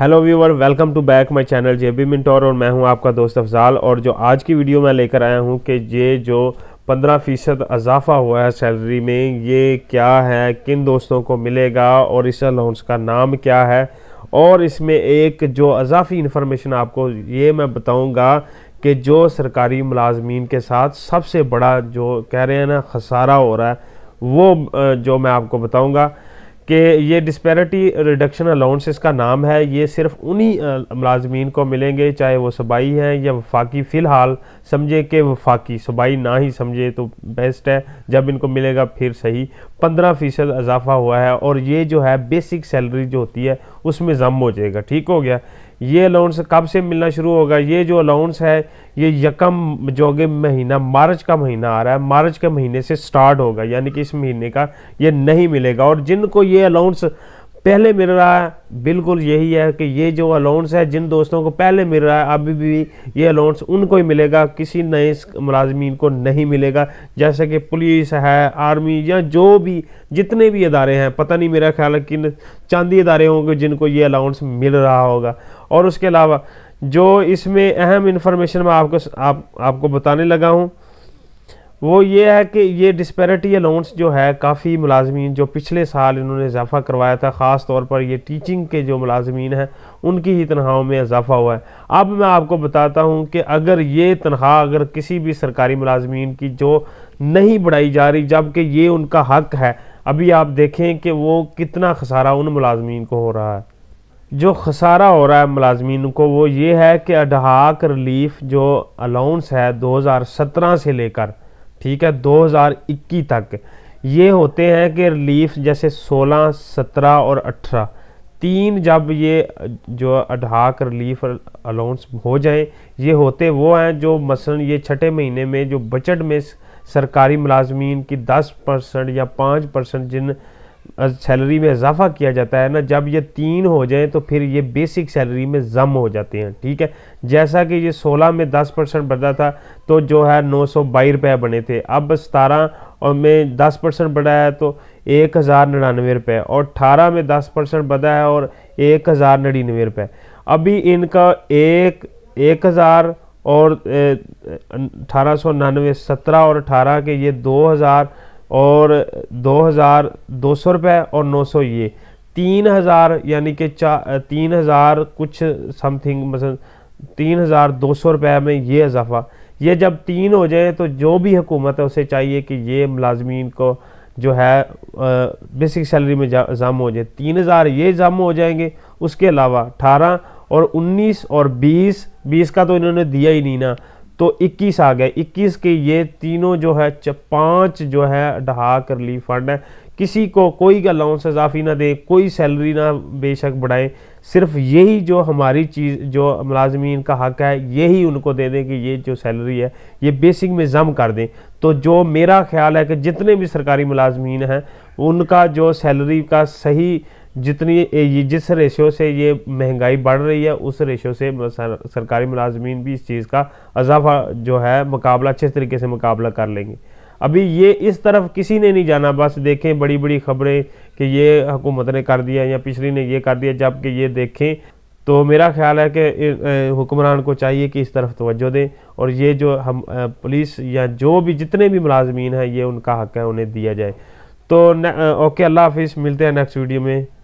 hello viewer welcome to back my channel J B mentor और मैं हूं आपका दोस्त अफजाल और जो आज की वीडियो मैं लेकर आया हूं कि ये जो 15 फ़ीसद अजाफ़ा हुआ है सैलरी में ये क्या है किन दोस्तों को मिलेगा और इस अलाउंस का नाम क्या है और इसमें एक जो अजाफी इन्फॉर्मेशन आपको ये मैं बताऊँगा कि जो सरकारी मुलाजमीन के साथ सबसे बड़ा जो कह रहे हैं ना खसारा हो रहा है वो जो मैं आपको बताऊँगा कि ये डिस्पेरिटी रिडक्शन अलाउंस इसका नाम है ये सिर्फ उन्हीं मुलाजमीन को मिलेंगे चाहे वो सूबाई हैं या वफाकी फ़िलहाल समझे कि वफाकी सूबाई ना ही समझे तो बेस्ट है जब इनको मिलेगा फिर सही पंद्रह फ़ीसद इजाफा हुआ है और ये जो है बेसिक सैलरी जो होती है उसमें ज़म हो जाएगा ठीक हो गया ये अलाउंस कब से मिलना शुरू होगा ये जो अलाउंस है ये यकम जोगे महीना मार्च का महीना आ रहा है मार्च के महीने से स्टार्ट होगा यानी कि इस महीने का ये नहीं मिलेगा और जिनको ये ये अलाउंस पहले मिल रहा है बिल्कुल यही है कि ये जो अलाउंस है जिन दोस्तों को पहले मिल रहा है अभी भी ये अलाउंस उनको ही मिलेगा किसी नए मुलाजमीन को नहीं मिलेगा जैसे कि पुलिस है आर्मी या जो भी जितने भी इदारे हैं पता नहीं मेरा ख्याल है कि चांदी इदारे होंगे जिनको ये अलाउंस मिल रहा होगा और उसके अलावा जो इसमें अहम इन्फॉर्मेशन मैं आपको आप, आपको बताने लगा हूँ वो ये है कि ये डिस्पेरिटी अलाउंस जो है काफ़ी मुलाजमीन जो पिछले साल इन्होंने इजाफा करवाया था ख़ास तौर पर ये टीचिंग के जो मुलाजमीन हैं उनकी ही तनख्वाहों में इजाफा हुआ है अब मैं आपको बताता हूँ कि अगर ये तनख्वाह अगर किसी भी सरकारी मुलाजमीन की जो नहीं बढ़ाई जा रही जबकि ये उनका हक है अभी आप देखें कि वो कितना खसारा उन मुलाजमीन को हो रहा है जो खसारा हो रहा है मुलाजमीन को वो ये है कि अडहाक रिलीफ जो अलाउंस है सत्रह से लेकर ठीक है 2021 तक ये होते हैं कि रिलीफ जैसे 16, 17 और 18 तीन जब ये जो अडहाक रिलीफ अलाउंस हो जाए ये होते वो हैं जो मसलन ये छठे महीने में जो बजट में सरकारी मुलाजमीन की 10 परसेंट या 5 परसेंट जिन सैलरी में इजाफा किया जाता है ना जब ये तीन हो जाए तो फिर ये बेसिक सैलरी में ज़म हो जाते हैं ठीक है जैसा कि ये सोलह में दस परसेंट बढ़ा था तो जो है नौ सौ बाई रुपये बने थे अब सतारह और में दस परसेंट बढ़ा है तो एक हज़ार निन्यानवे रुपये और अठारह में दस परसेंट बढ़ा है और एक हज़ार नड़िनवे रुपये अभी इनका एक एक हज़ार और अठारह सौ नानवे सत्रह और अठारह के ये दो हज़ार और दो हज़ार दो सौ रुपये और नौ सौ ये तीन हज़ार यानी कि चा तीन हज़ार कुछ समथिंग मतलब तीन हज़ार दो सौ रुपये में ये इजाफा ये जब तीन हो जाए तो जो भी हुकूमत है उसे चाहिए कि ये मुलाजमीन को जो है बेसिक सैलरी में ज़म हो जाए तीन हज़ार ये ज़म हो जाएंगे उसके अलावा अठारह और उन्नीस और बीस बीस का तो इन्होंने दिया ही नहीं ना तो 21 आ गए 21 के ये तीनों जो है पांच जो है डहाक रिलीफ फंड है किसी को कोई अलाउंस इजाफी ना दे कोई सैलरी ना बेशक बढ़ाए सिर्फ यही जो हमारी चीज़ जो मुलाजमीन का हक है यही उनको दे दें कि ये जो सैलरी है ये बेसिक में जम कर दें तो जो मेरा ख्याल है कि जितने भी सरकारी मुलाजमीन हैं उनका जो सैलरी का सही जितनी ये जिस रेशियो से ये महंगाई बढ़ रही है उस रेशियो से सरकारी मुलाजमीन भी इस चीज़ का अजाफा जो है मुकाबला अच्छे तरीके से मुकाबला कर लेंगे अभी ये इस तरफ किसी ने नहीं जाना बस देखें बड़ी बड़ी खबरें कि ये हुकूमत ने कर दिया या पिछली ने ये कर दिया जबकि ये देखें तो मेरा ख्याल है कि हुक्मरान को चाहिए कि इस तरफ तोज्जो दें और ये जो हम पुलिस या जो भी जितने भी मुलाजमीन हैं ये उनका हक है उन्हें दिया जाए तो ओके अल्लाह हाफिज़ मिलते हैं नेक्स्ट वीडियो में